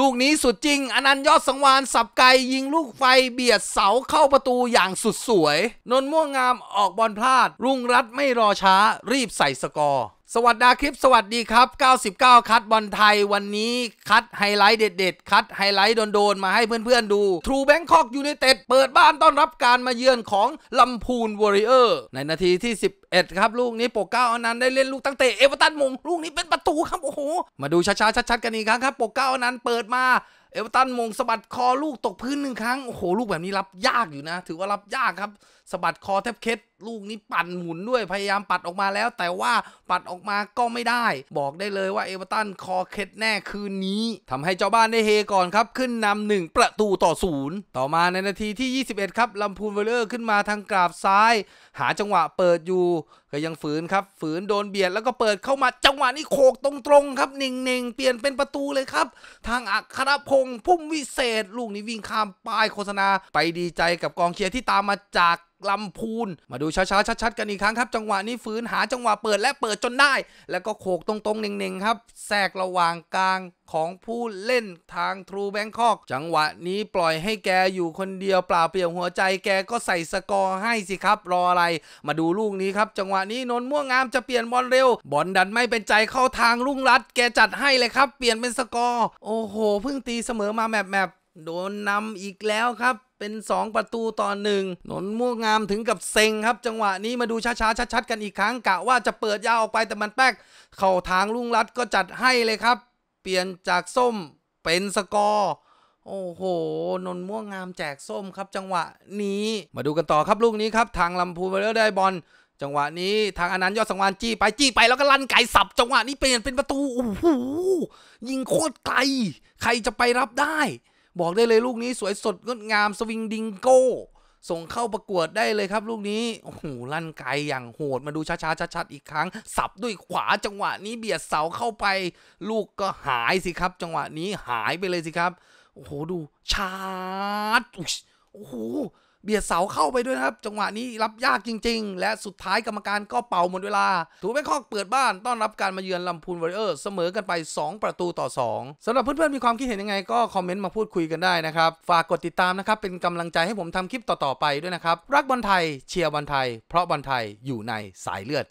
ลูกนี้สุดจริงอนันยอดสังวานสับไกยิงลูกไฟเบียดเสาเข้าประตูอย่างสุดสวย นนม่วงงามออกบอลพลาด รุ่งรัดไม่รอช้ารีบใส่สกอร์สวัสดีคลิปสวัสดีครับ 99 คัดบอลไทยวันนี้คัดไฮไลท์เด็ด ๆ คัดไฮไลท์โดนๆมาให้เพื่อนๆดู ทรูแบงคอกยูไนเต็ดเปิดบ้านต้อนรับการมาเยือนของ ลำพูนวอริเออร์ ในนาทีที่ 11 ครับลูกนี้โปก้าอนันต์ได้เล่นลูกตั้งเตะเอเวอร์ตันมงลูกนี้เป็นประตู ครับ โอ้โห มาดูช้าๆชัดๆกันอีกครั้งครับโปก้าอนันต์เปิดมาเอเวอร์ตันมงสะบัดคอลูกตกพื้นหนึ่งครั้งโอ้โหลูกแบบนี้รับยากอยู่นะ ถือว่ารับยากครับสะบัดคอแทบเคสลูกนี้ปั่นหมุนด้วย พยายามปัดออกมาแล้ว แต่ว่าปัดออกมาก็ไม่ได้ บอกได้เลยว่าเอเวอร์ตันคอเคล็ดแน่คืนนี้ทำให้เจ้าบ้านได้เฮก่อนครับ ขึ้นนำ1ประตูต่อศูนย์ ต่อมาในนาทีที่ 21 ครับลำพูนเวลเลอร์ขึ้นมาทางกราบซ้าย หาจังหวะเปิดอยู่ ก็ยังฝืนครับฝืนโดนเบียดแล้วก็เปิดเข้ามาจังหวะนี้โขกตรงๆครับเน่งๆ เปลี่ยนเป็นประตูเลยครับ ทางอัครพงศ์พุ่มวิเศษ ลูกนี้วิ่งข้ามป้ายโฆษณา ไปดีใจกับกองเชียร์ที่ตามมาจากลำพูน มาดูช้าๆ ชัดๆ กันอีกครั้งครับ จังหวะนี้ฟื้นหา จังหวะเปิดและเปิดจนได้ แล้วก็โขกตรงๆเน่งๆ ครับแทรกระหว่างกลางของผู้เล่นทางทรูแบงคอก จังหวะนี้ปล่อยให้แกอยู่คนเดียวเปล่าเปลี่ยวหัวใจ แกก็ใส่สกอร์ให้สิครับ รออะไร มาดูลูกนี้ครับ จังหวะนี้นนม่วงงามจะเปลี่ยนบอลเร็ว บอลดันไม่เป็นใจเข้าทางลุ่งรัด แกจัดให้เลยครับ เปลี่ยนเป็นสกอร์ โอ้โห เพิ่งตีเสมอมาแมปแมปโดนนำอีกแล้วครับ เป็น2ประตูต่อหนึ่งนนม่วงงามถึงกับเซ็งครับ จังหวะนี้มาดูช้าๆชัดๆกันอีกครั้ง กะว่าจะเปิดยาวออกไปแต่มันแป๊กเข่าทางลุงรัดก็จัดให้เลยครับ เปลี่ยนจากส้มเป็นสกอร์โอ้โห นนม่วงงามแจกส้มครับ จังหวะนี้มาดูกันต่อครับลูกนี้ครับ ทางลำพูนปแล้วได้บอลจังหวะนี้ ทางอนันต์ยอดสังวานจี้ ไปจี้ไปแล้วก็ลั่นไก่สับจังหวะนี้เปลี่ยนเป็นประตูโอ้โหยิงโคตรไกลใครจะไปรับได้บอกได้เลยลูกนี้สวยสดงดงามสวิงดิงโก้ ส่งเข้าประกวดได้เลยครับลูกนี้ โอ้โห ลั่นไกลอย่างโหดมาดูช้าๆชัดๆ อีกครั้ง สับด้วยขวาจังหวะ นี้เบียดเสาเข้าไป ลูกก็หายสิครับ จังหวะนี้หายไปเลยสิครับ โอ้โห ดูชาร์จโอ้โหเบียดเสาเข้าไปด้วยนะครับจังหวะนี้รับยากจริง ๆ และสุดท้ายกรรมการก็เป่าหมดเวลาถูแบงคอกเปิดบ้านต้อนรับการมาเยือนลำพูนวอริเออร์เสมอกันไป 2 ประตูต่อ 2สำหรับเพื่อนๆ มีความคิดเห็นยังไง ก็คอมเมนต์มาพูดคุยกันได้นะครับ ฝากกดติดตามนะครับ เป็นกำลังใจให้ผมทำคลิปต่อ ๆ ไปด้วยนะครับรักบอลไทย เชียร์บอลไทย เพราะบอลไทยอยู่ในสายเลือด